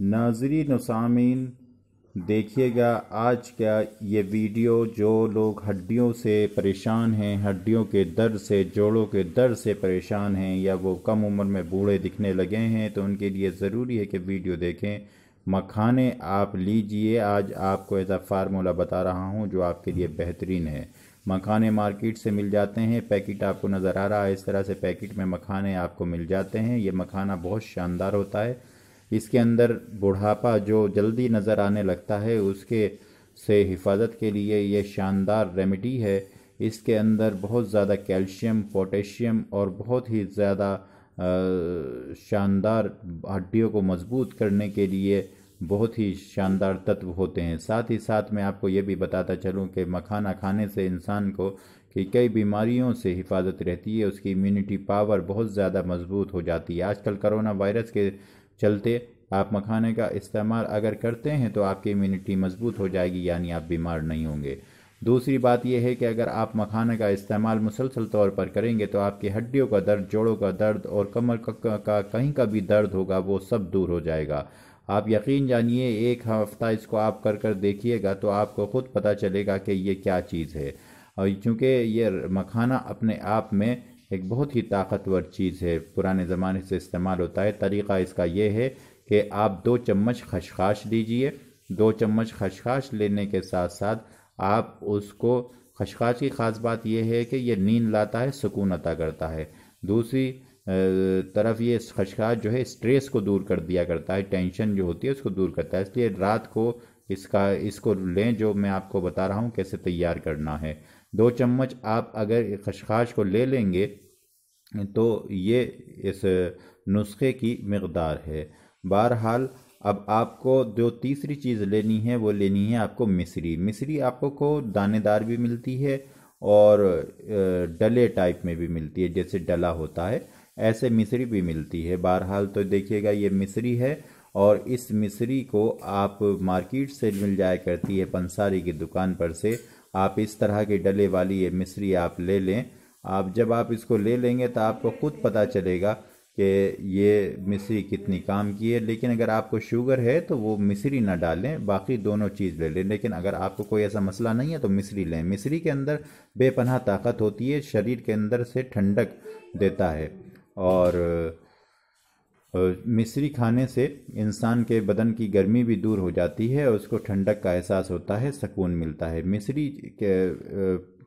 नाजरीन सामीन देखिएगा आज का ये वीडियो जो लोग हड्डियों से परेशान हैं हड्डियों के दर्द से जोड़ों के दर्द से परेशान हैं या वो कम उम्र में बूढ़े दिखने लगे हैं तो उनके लिए ज़रूरी है कि वीडियो देखें मखाने आप लीजिए आज आपको ऐसा फार्मूला बता रहा हूँ जो आपके लिए बेहतरीन है मखाने मार्केट से मिल जाते हैं पैकेट आपको नज़र आ रहा है इस तरह से पैकेट में मखाने आपको मिल जाते हैं ये मखाना बहुत शानदार होता है इसके अंदर बुढ़ापा जो जल्दी नज़र आने लगता है उसके से हिफाजत के लिए ये शानदार रेमेडी है इसके अंदर बहुत ज़्यादा कैल्शियम पोटेशियम और बहुत ही ज़्यादा शानदार हड्डियों को मजबूत करने के लिए बहुत ही शानदार तत्व होते हैं साथ ही साथ मैं आपको ये भी बताता चलूँ कि मखाना खाने से इंसान को कि कई बीमारियों से हिफाजत रहती है उसकी इम्यूनिटी पावर बहुत ज़्यादा मजबूत हो जाती है आजकल करोना वायरस के चलते आप मखाने का इस्तेमाल अगर करते हैं तो आपकी इम्यूनिटी मजबूत हो जाएगी यानी आप बीमार नहीं होंगे दूसरी बात यह है कि अगर आप मखाने का इस्तेमाल मुसलसल तौर पर करेंगे तो आपकी हड्डियों का दर्द जोड़ों का दर्द और कमर का, का, का कहीं का भी दर्द होगा वो सब दूर हो जाएगा आप यकीन जानिए एक हफ्ता इसको आप कर कर देखिएगा तो आपको खुद पता चलेगा कि ये क्या चीज़ है और चूँकि ये मखाना अपने आप में एक बहुत ही ताकतवर चीज़ है पुराने ज़माने से इस्तेमाल होता है तरीका इसका यह है कि आप दो चम्मच खशखाश लीजिए दो चम्मच खशखाश लेने के साथ साथ आप उसको खशखाश की ख़ास बात यह है कि यह नींद लाता है सुकून अता करता है दूसरी तरफ ये खशखाश जो है स्ट्रेस को दूर कर दिया करता है टेंशन जो होती है उसको दूर करता है इसलिए रात को इसका इसको लें जो मैं आपको बता रहा हूँ कैसे तैयार करना है दो चम्मच आप अगर खशखाश को ले लेंगे तो ये इस नुस्खे की मकदार है बहरहाल अब आपको जो तीसरी चीज़ लेनी है वो लेनी है आपको मिसरी मिसरी आपको को दानेदार भी मिलती है और डले टाइप में भी मिलती है जैसे डला होता है ऐसे मिसरी भी मिलती है बहरहाल तो देखिएगा ये मिसरी है और इस मिसरी को आप मार्केट से मिल जाया करती है पंसारी की दुकान पर से आप इस तरह के डले वाली ये मिसरी आप ले लें आप जब आप इसको ले लेंगे तो आपको खुद पता चलेगा कि ये मिश्री कितनी काम की है लेकिन अगर आपको शुगर है तो वो मिश्री ना डालें बाकी दोनों चीज़ ले लें लेकिन अगर आपको कोई ऐसा मसला नहीं है तो मिश्री लें मिश्री के अंदर बेपनाह ताकत होती है शरीर के अंदर से ठंडक देता है और मिश्री खाने से इंसान के बदन की गर्मी भी दूर हो जाती है और उसको ठंडक का एहसास होता है सुकून मिलता है मिश्री के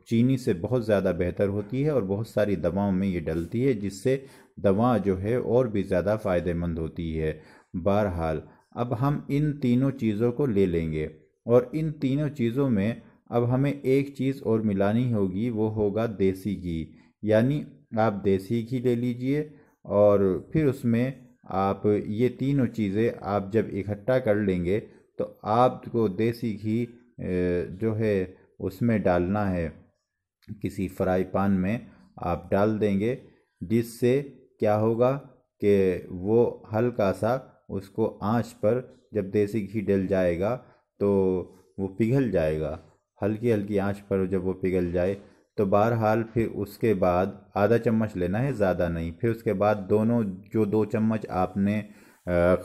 चीनी से बहुत ज़्यादा बेहतर होती है और बहुत सारी दवाओं में ये डलती है जिससे दवा जो है और भी ज़्यादा फ़ायदेमंद होती है बहरहाल अब हम इन तीनों चीज़ों को ले लेंगे और इन तीनों चीज़ों में अब हमें एक चीज़ और मिलानी होगी वो होगा देसी घी यानी आप देसी घी ले लीजिए और फिर उसमें आप ये तीनों चीज़ें आप जब इकट्ठा कर लेंगे तो आपको देसी घी जो है उसमें डालना है किसी फ्राई पान में आप डाल देंगे जिससे क्या होगा कि वो हल्का सा उसको आंच पर जब देसी घी डल जाएगा तो वो पिघल जाएगा हल्की हल्की आंच पर जब वो पिघल जाए तो बहरहाल फिर उसके बाद आधा चम्मच लेना है ज़्यादा नहीं फिर उसके बाद दोनों जो दो चम्मच आपने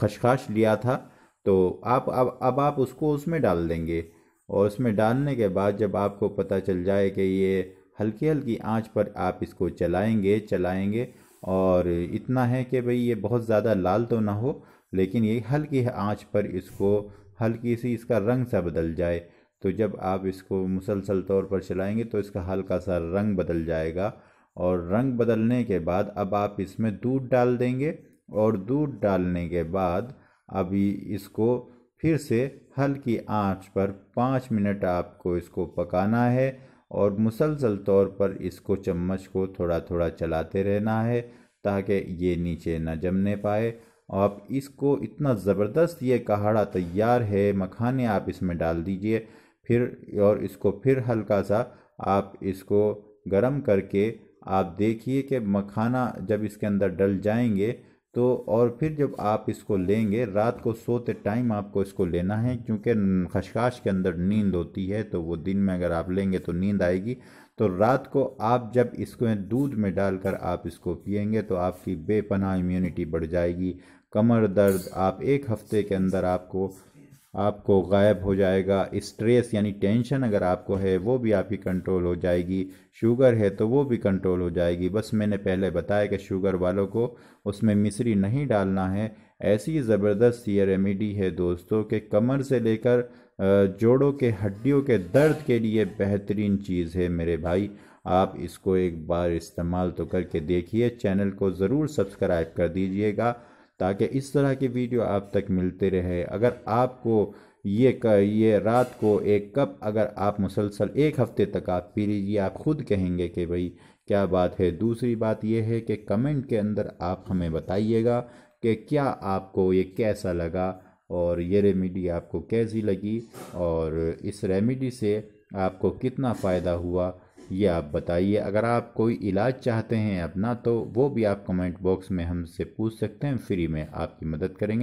खशखाश लिया था तो आप अब अब आप उसको उसमें डाल देंगे और उसमें डालने के बाद जब आपको पता चल जाए कि ये हल्की हल्की आंच पर आप इसको चलाएंगे चलाएंगे और इतना है कि भाई ये बहुत ज़्यादा लाल तो ना हो लेकिन ये हल्की आंच पर इसको हल्की सी इसका रंग सा बदल जाए तो जब आप इसको मुसलसल तौर पर चलाएंगे तो इसका हल्का सा रंग बदल जाएगा और रंग बदलने के बाद अब आप इसमें दूध डाल देंगे और दूध डालने के बाद अभी इसको फिर से हल्की आंच पर पाँच मिनट आपको इसको पकाना है और मुसलसल तौर पर इसको चम्मच को थोड़ा थोड़ा चलाते रहना है ताकि ये नीचे न जमने पाए आप इसको इतना ज़बरदस्त ये काढ़ा तैयार है मखाने आप इसमें डाल दीजिए फिर और इसको फिर हल्का सा आप इसको गरम करके आप देखिए कि मखाना जब इसके अंदर डल जाएंगे तो और फिर जब आप इसको लेंगे रात को सोते टाइम आपको इसको लेना है क्योंकि खशकाश के अंदर नींद होती है तो वो दिन में अगर आप लेंगे तो नींद आएगी तो रात को आप जब इसको दूध में डालकर आप इसको पियेंगे तो आपकी बेपनाह इम्यूनिटी बढ़ जाएगी कमर दर्द आप एक हफ्ते के अंदर आपको आपको गायब हो जाएगा स्ट्रेस यानी टेंशन अगर आपको है वो भी आपकी कंट्रोल हो जाएगी शुगर है तो वो भी कंट्रोल हो जाएगी बस मैंने पहले बताया कि शुगर वालों को उसमें मिश्री नहीं डालना है ऐसी ज़बरदस्त ये रेमेडी e है दोस्तों कि कमर से लेकर जोड़ों के हड्डियों के दर्द के लिए बेहतरीन चीज़ है मेरे भाई आप इसको एक बार इस्तेमाल तो करके देखिए चैनल को ज़रूर सब्सक्राइब कर दीजिएगा ताकि इस तरह की वीडियो आप तक मिलते रहे अगर आपको ये कर, ये रात को एक कप अगर आप मुसलसल एक हफ्ते तक आप पी लीजिए आप खुद कहेंगे कि भाई क्या बात है दूसरी बात यह है कि कमेंट के अंदर आप हमें बताइएगा कि क्या आपको ये कैसा लगा और ये रेमेडी आपको कैसी लगी और इस रेमेडी से आपको कितना फ़ायदा हुआ ये आप बताइए अगर आप कोई इलाज चाहते हैं अपना तो वो भी आप कमेंट बॉक्स में हमसे पूछ सकते हैं फ्री में आपकी मदद करेंगे